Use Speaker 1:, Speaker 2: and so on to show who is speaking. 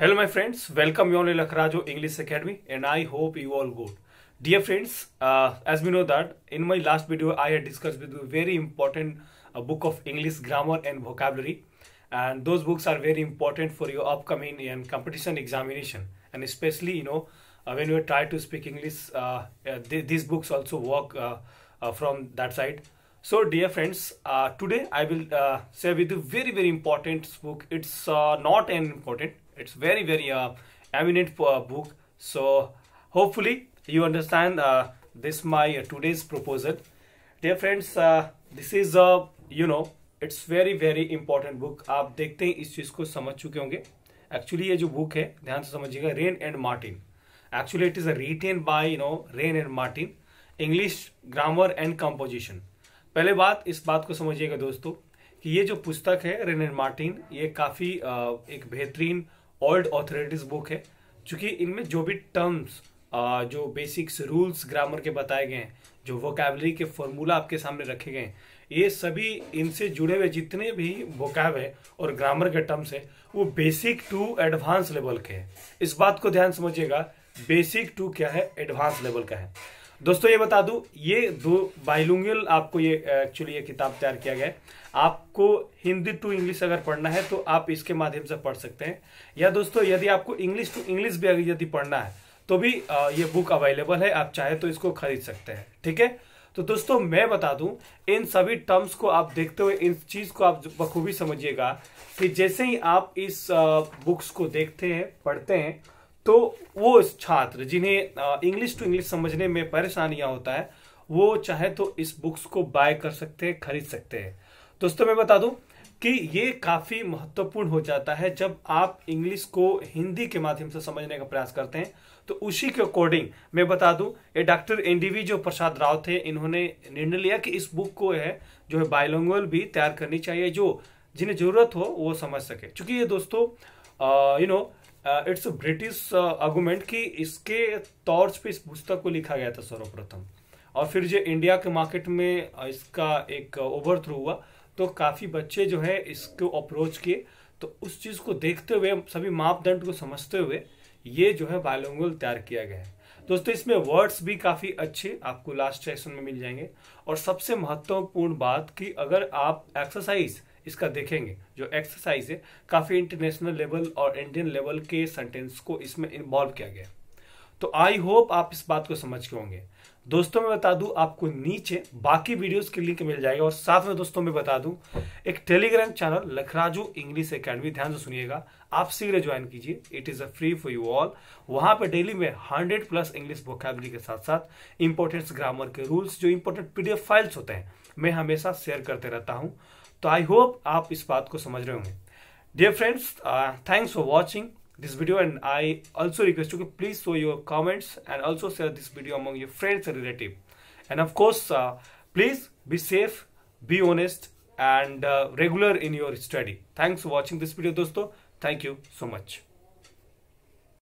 Speaker 1: Hello my friends, welcome you all in English Academy and I hope you all good. Dear friends, uh, as we know that in my last video I had discussed with you very important uh, book of English grammar and vocabulary and those books are very important for your upcoming and competition examination and especially you know uh, when you try to speak English uh, uh, th these books also work uh, from that side. So dear friends, today I will share with you very very important book. It's not an important it's very very uh, eminent uh, book so hopefully you understand uh, this my uh, today's proposal dear friends uh, this is a uh, you know it's very very important book आप देखते हैं इस चीज़ को समझ चुके होंगे actually ये जो बुक है ध्यान से समझिएगा Wren and Martin actually it is written by you know Wren and Martin English grammar and composition पहले बात इस बात को समझिएगा दोस्तों कि ये जो पुस्तक है रेन एंड मार्टिन ये काफ़ी uh, एक बेहतरीन ओल्ड ऑथोरिटीज बुक है क्योंकि इनमें जो भी टर्म्स जो बेसिक्स रूल्स ग्रामर के बताए गए हैं जो वोकेबलरी के फॉर्मूला आपके सामने रखे गए हैं ये सभी इनसे जुड़े हुए जितने भी वोकैब है और ग्रामर के टर्म्स है वो बेसिक टू एडवांस लेवल के हैं इस बात को ध्यान समझिएगा बेसिक टू क्या है एडवांस लेवल का है दोस्तों ये बता दूं ये दो बाइलुंगल आपको ये एक्चुअली ये किताब तैयार किया गया है आपको हिंदी टू इंग्लिश अगर पढ़ना है तो आप इसके माध्यम से पढ़ सकते हैं या दोस्तों यदि आपको इंग्लिश टू इंग्लिश भी यदि पढ़ना है तो भी ये बुक अवेलेबल है आप चाहे तो इसको खरीद सकते हैं ठीक है तो दोस्तों मैं बता दूं इन सभी टर्म्स को आप देखते हुए इन चीज को आप बखूबी समझिएगा कि जैसे ही आप इस बुक्स को देखते हैं पढ़ते हैं तो वो छात्र जिन्हें इंग्लिश टू इंग्लिश समझने में परेशानियां होता है वो चाहे तो इस बुक्स को बाय कर सकते हैं खरीद सकते हैं दोस्तों मैं बता दूं कि ये काफ़ी महत्वपूर्ण हो जाता है जब आप इंग्लिश को हिंदी के माध्यम से समझने का प्रयास करते हैं तो उसी के अकॉर्डिंग मैं बता दूं ये डॉक्टर एनडीवी जो प्रसाद राव थे इन्होंने निर्णय लिया कि इस बुक को है जो है बायोलॉन्गल भी तैयार करनी चाहिए जो जिन्हें ज़रूरत हो वो समझ सके चूंकि ये दोस्तों you know it's a British argument कि इसके तौर पे इस पुस्तक को लिखा गया था सर्वप्रथम और फिर जो इंडिया के मार्केट में uh, इसका एक ओवर uh, थ्रो हुआ तो काफ़ी बच्चे जो है इसको अप्रोच किए तो उस चीज़ को देखते हुए सभी मापदंड को समझते हुए ये जो है बायोलॉन्गल तैयार किया गया है दोस्तों इसमें वर्ड्स भी काफ़ी अच्छे आपको लास्ट सेशन में मिल जाएंगे और सबसे महत्वपूर्ण बात कि अगर आप एक्सरसाइज इसका देखेंगे जो एक्सरसाइज है काफ़ी इंटरनेशनल लेवल और इंडियन लेवल के सेंटेंस को इसमें इन्वॉल्व किया गया तो आई होप आप इस बात को समझ के होंगे दोस्तों मैं बता दूं आपको नीचे बाकी वीडियोस के लिंक मिल जाएगा और साथ में दोस्तों मैं बता दूं एक Telegram channel Lakhraju English academy ध्यान से सुनिएगा आप शीघ्र ज्वाइन कीजिए it is a free for you all वहां पे डेली में 100 प्लस इंग्लिश वोकेबली के साथ साथ इंपॉर्टेंट ग्रामर के रूल्स जो इंपॉर्टेंट पीडीएफ फाइल्स होते हैं मैं हमेशा शेयर करते रहता हूँ तो आई होप आप इस बात को समझ रहे होंगे dear friends thanks for watching this video and I also request you please show your comments and also share this video among your friends and relative and of course please be safe be honest and regular in your study thanks for watching this video दोस्तों thank you so much